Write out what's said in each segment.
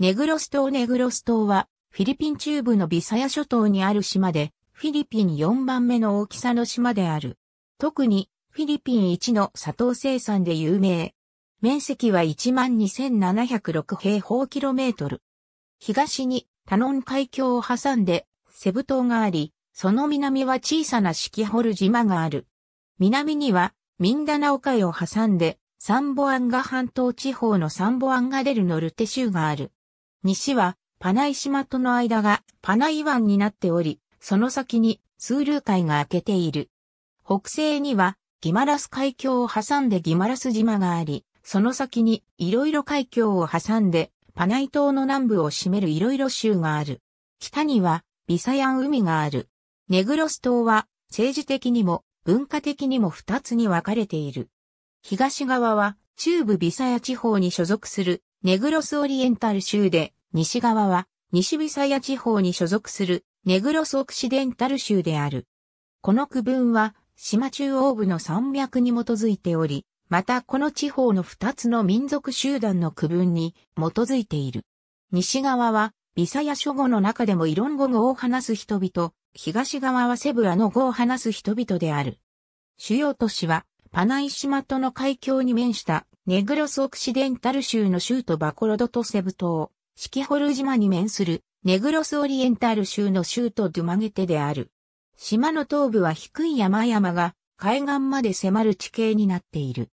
ネグロス島ネグロス島は、フィリピン中部のビサヤ諸島にある島で、フィリピン4番目の大きさの島である。特に、フィリピン一の砂糖生産で有名。面積は12,706平方キロメートル。東に、タノン海峡を挟んで、セブ島があり、その南は小さなシキホル島がある。南には、ミンダナオ海を挟んで、サンボアンガ半島地方のサンボアンガデルのルテ州がある。西はパナイ島との間がパナイ湾になっており、その先にツールー海が開けている。北西にはギマラス海峡を挟んでギマラス島があり、その先にいろいろ海峡を挟んでパナイ島の南部を占めるいろいろ州がある。北にはビサヤン海がある。ネグロス島は政治的にも文化的にも二つに分かれている。東側は中部ビサヤ地方に所属するネグロスオリエンタル州で、西側は西ビサヤ地方に所属するネグロスオクシデンタル州である。この区分は島中央部の山脈に基づいており、またこの地方の2つの民族集団の区分に基づいている。西側はビサヤ諸語の中でもイロン語語を話す人々、東側はセブアの語を話す人々である。主要都市はパナイ島との海峡に面したネグロスオクシデンタル州の州都バコロドとセブ島、シキホル島に面するネグロスオリエンタル州の州都ドゥマゲテである。島の東部は低い山々が海岸まで迫る地形になっている。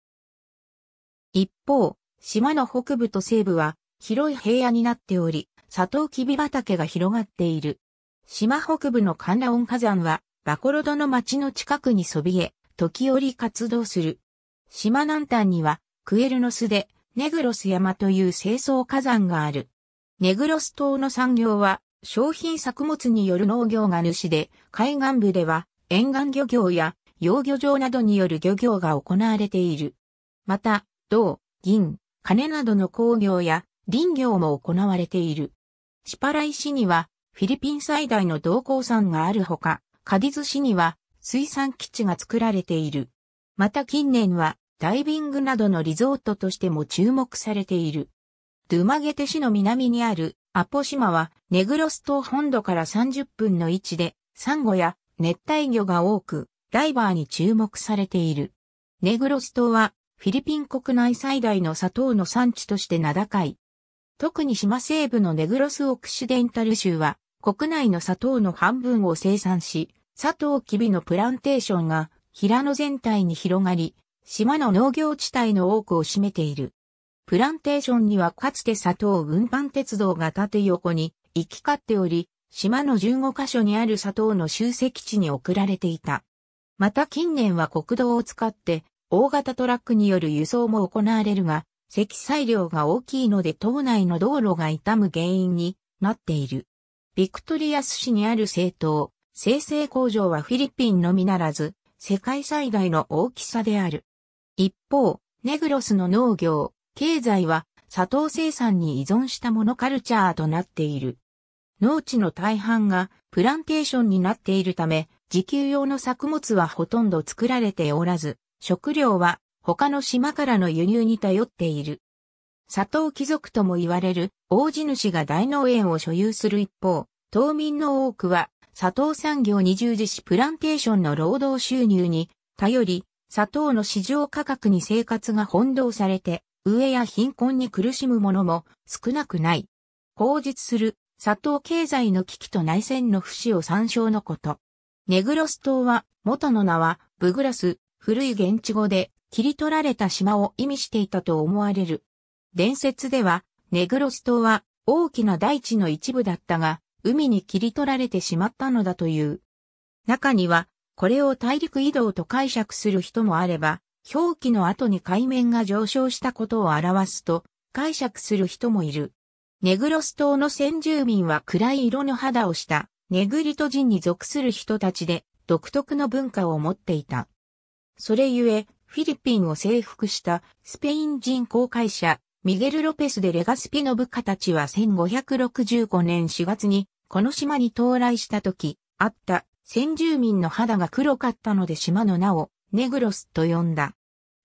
一方、島の北部と西部は広い平野になっており、サトウキビ畑が広がっている。島北部のカンラオン火山は、バコロドの町の近くにそびえ、時折活動する。島南端には、クエルノスで、ネグロス山という清掃火山がある。ネグロス島の産業は、商品作物による農業が主で、海岸部では、沿岸漁業や、養魚場などによる漁業が行われている。また、銅、銀、金などの工業や林業も行われている。シパライ市にはフィリピン最大の銅鉱山があるほか、カディズ市には水産基地が作られている。また近年はダイビングなどのリゾートとしても注目されている。ドゥマゲテ市の南にあるアポ島はネグロス島本土から30分の位置でサンゴや熱帯魚が多くダイバーに注目されている。ネグロス島はフィリピン国内最大の砂糖の産地として名高い。特に島西部のネグロスオクシデンタル州は国内の砂糖の半分を生産し、砂糖キビのプランテーションが平野全体に広がり、島の農業地帯の多くを占めている。プランテーションにはかつて砂糖運搬鉄道が縦横に行き交っており、島の15カ所にある砂糖の集積地に送られていた。また近年は国道を使って大型トラックによる輸送も行われるが、積載量が大きいので島内の道路が痛む原因になっている。ビクトリアス市にある製糖、生成工場はフィリピンのみならず、世界最大の大きさである。一方、ネグロスの農業、経済は砂糖生産に依存したモノカルチャーとなっている。農地の大半がプランテーションになっているため、自給用の作物はほとんど作られておらず、食料は他の島からの輸入に頼っている。砂糖貴族とも言われる大地主が大農園を所有する一方、島民の多くは砂糖産業に従事しプランテーションの労働収入に頼り、砂糖の市場価格に生活が翻弄されて、飢えや貧困に苦しむ者も少なくない。口実する砂糖経済の危機と内戦の不死を参照のこと。ネグロス島は元の名はブグラス、古い現地語で切り取られた島を意味していたと思われる。伝説ではネグロス島は大きな大地の一部だったが海に切り取られてしまったのだという。中にはこれを大陸移動と解釈する人もあれば、表記の後に海面が上昇したことを表すと解釈する人もいる。ネグロス島の先住民は暗い色の肌をしたネグリト人に属する人たちで独特の文化を持っていた。それゆえ、フィリピンを征服したスペイン人航海者ミゲル・ロペスでレガスピの部下たちは1565年4月にこの島に到来した時あった先住民の肌が黒かったので島の名をネグロスと呼んだ。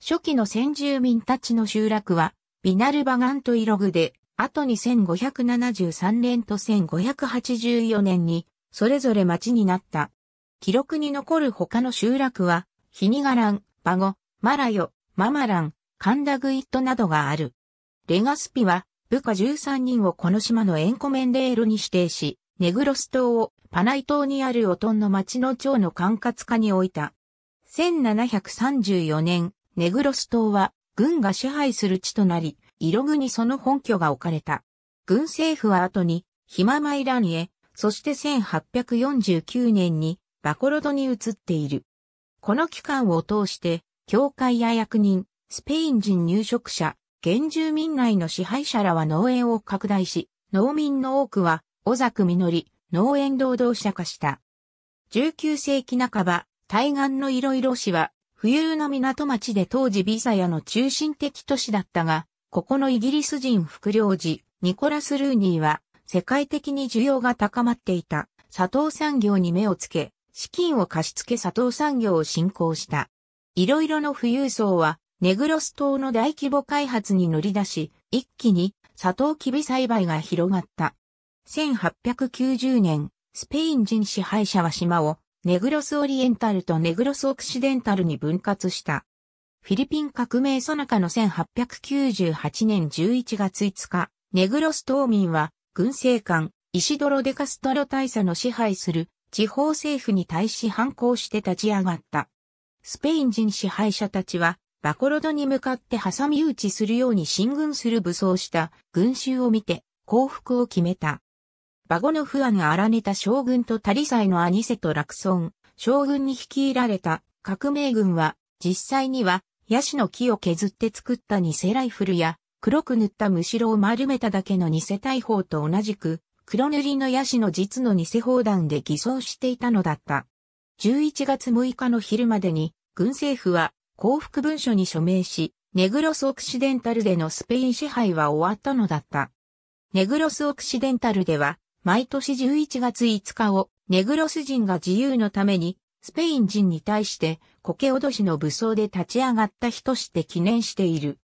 初期の先住民たちの集落は、ビナルバガントイログで、後に1573年と1584年に、それぞれ町になった。記録に残る他の集落は、ヒニガラン、バゴ、マラヨ、ママラン、カンダグイットなどがある。レガスピは、部下13人をこの島のエンコメンレールに指定し、ネグロス島をパナイ島にあるオトンの町の町の管轄下に置いた。1734年、ネグロス島は軍が支配する地となり、色具にその本拠が置かれた。軍政府は後に、ヒママイランへ、そして1849年にバコロドに移っている。この期間を通して、教会や役人、スペイン人入植者、原住民内の支配者らは農園を拡大し、農民の多くは、小作実り、農園労働者化した。19世紀半ば、対岸のいろいろ市は、富裕の港町で当時ビザヤの中心的都市だったが、ここのイギリス人副領事、ニコラス・ルーニーは、世界的に需要が高まっていた、砂糖産業に目をつけ、資金を貸し付け砂糖産業を振興した。いろいろの富裕層は、ネグロス島の大規模開発に乗り出し、一気に、砂糖キビ栽培が広がった。1890年、スペイン人支配者は島をネグロスオリエンタルとネグロスオクシデンタルに分割した。フィリピン革命そのかの1898年11月5日、ネグロス島民は軍政官、イシドロ・デカストロ大佐の支配する地方政府に対し反抗して立ち上がった。スペイン人支配者たちはバコロドに向かって挟み撃ちするように進軍する武装した群衆を見て降伏を決めた。バゴノフアン・アラネタ将軍とタリサイのアニセト・ラクソン、将軍に率いられた革命軍は、実際には、ヤシの木を削って作った偽ライフルや、黒く塗ったむしろを丸めただけの偽大砲と同じく、黒塗りのヤシの実の偽砲弾で偽装していたのだった。11月6日の昼までに、軍政府は降伏文書に署名し、ネグロス・オクシデンタルでのスペイン支配は終わったのだった。ネグロス・オクシデンタルでは、毎年11月5日をネグロス人が自由のためにスペイン人に対して苔脅しの武装で立ち上がった日として記念している。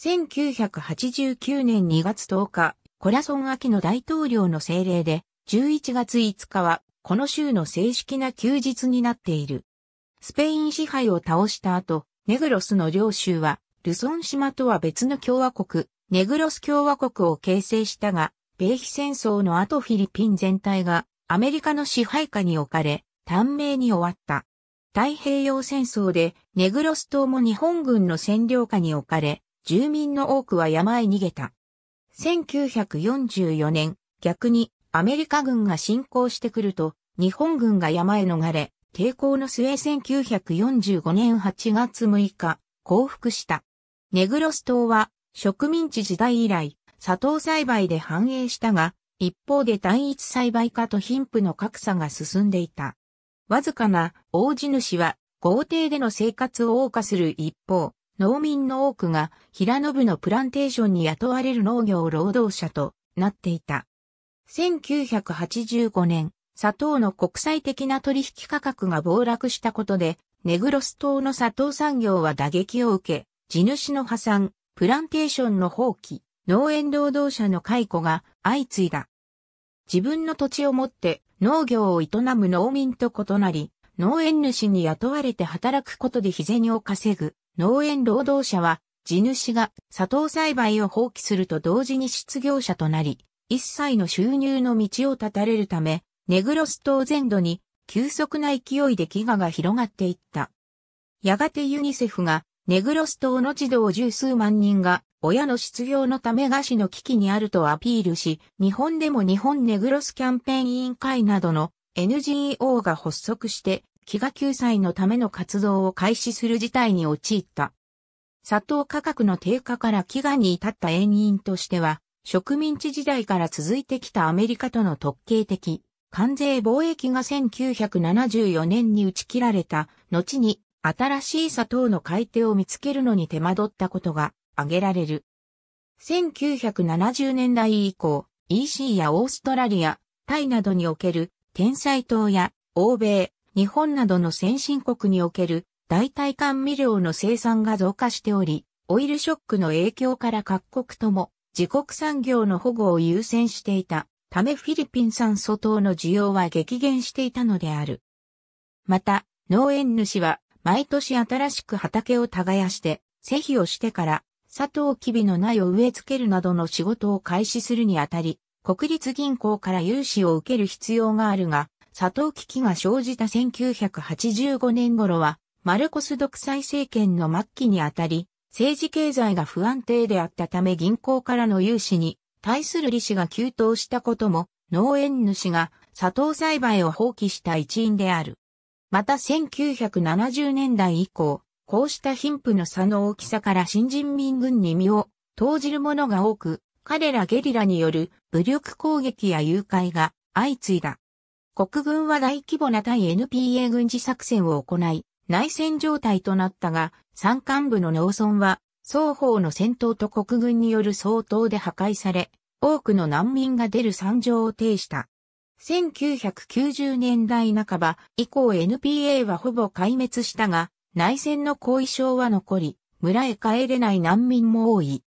1989年2月10日、コラソン秋の大統領の政令で11月5日はこの州の正式な休日になっている。スペイン支配を倒した後、ネグロスの領州はルソン島とは別の共和国、ネグロス共和国を形成したが、米非戦争の後フィリピン全体がアメリカの支配下に置かれ、短命に終わった。太平洋戦争でネグロス島も日本軍の占領下に置かれ、住民の多くは山へ逃げた。1944年、逆にアメリカ軍が侵攻してくると、日本軍が山へ逃れ、抵抗の末1945年8月6日、降伏した。ネグロス島は植民地時代以来、砂糖栽培で繁栄したが、一方で単一栽培化と貧富の格差が進んでいた。わずかな大地主は豪邸での生活を謳歌する一方、農民の多くが平信のプランテーションに雇われる農業労働者となっていた。1985年、砂糖の国際的な取引価格が暴落したことで、ネグロス島の砂糖産業は打撃を受け、地主の破産、プランテーションの放棄、農園労働者の解雇が相次いだ。自分の土地を持って農業を営む農民と異なり、農園主に雇われて働くことで日銭を稼ぐ農園労働者は、地主が砂糖栽培を放棄すると同時に失業者となり、一切の収入の道を断たれるため、ネグロス島全土に急速な勢いで飢餓が広がっていった。やがてユニセフがネグロス島の児童十数万人が親の失業のため菓子の危機にあるとアピールし、日本でも日本ネグロスキャンペーン委員会などの NGO が発足して、飢餓救済のための活動を開始する事態に陥った。砂糖価格の低下から飢餓に至った遠因としては、植民地時代から続いてきたアメリカとの特権的、関税貿易が1974年に打ち切られた、後に新しい砂糖の買い手を見つけるのに手間取ったことが挙げられる。1970年代以降、EC やオーストラリア、タイなどにおける、天才島や、欧米、日本などの先進国における、代替艦味料の生産が増加しており、オイルショックの影響から各国とも、自国産業の保護を優先していた、ためフィリピン産素糖の需要は激減していたのである。また、農園主は、毎年新しく畑を耕して、施肥をしてから、サトウキビの苗を植え付けるなどの仕事を開始するにあたり、国立銀行から融資を受ける必要があるが、サトウ危機が生じた1985年頃は、マルコス独裁政権の末期にあたり、政治経済が不安定であったため銀行からの融資に対する利子が急騰したことも、農園主が佐藤栽培を放棄した一因である。また1970年代以降、こうした貧富の差の大きさから新人民軍に身を投じる者が多く、彼らゲリラによる武力攻撃や誘拐が相次いだ。国軍は大規模な対 NPA 軍事作戦を行い、内戦状態となったが、山間部の農村は、双方の戦闘と国軍による総統で破壊され、多くの難民が出る惨状を呈した。1990年代半ば以降 NPA はほぼ壊滅したが、内戦の後遺症は残り、村へ帰れない難民も多い。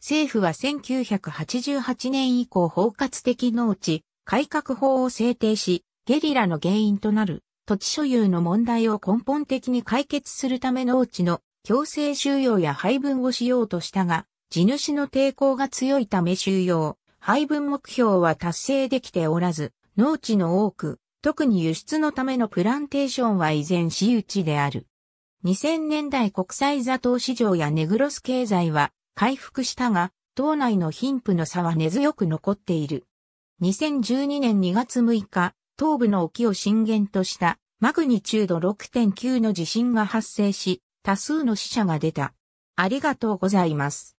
政府は1988年以降包括的農地改革法を制定し、ゲリラの原因となる土地所有の問題を根本的に解決するため農地の強制収容や配分をしようとしたが、地主の抵抗が強いため収容、配分目標は達成できておらず、農地の多く、特に輸出のためのプランテーションは依然私有地である。2000年代国際座頭市場やネグロス経済は回復したが、島内の貧富の差は根強く残っている。2012年2月6日、東部の沖を震源としたマグニチュード6.9の地震が発生し、多数の死者が出た。ありがとうございます。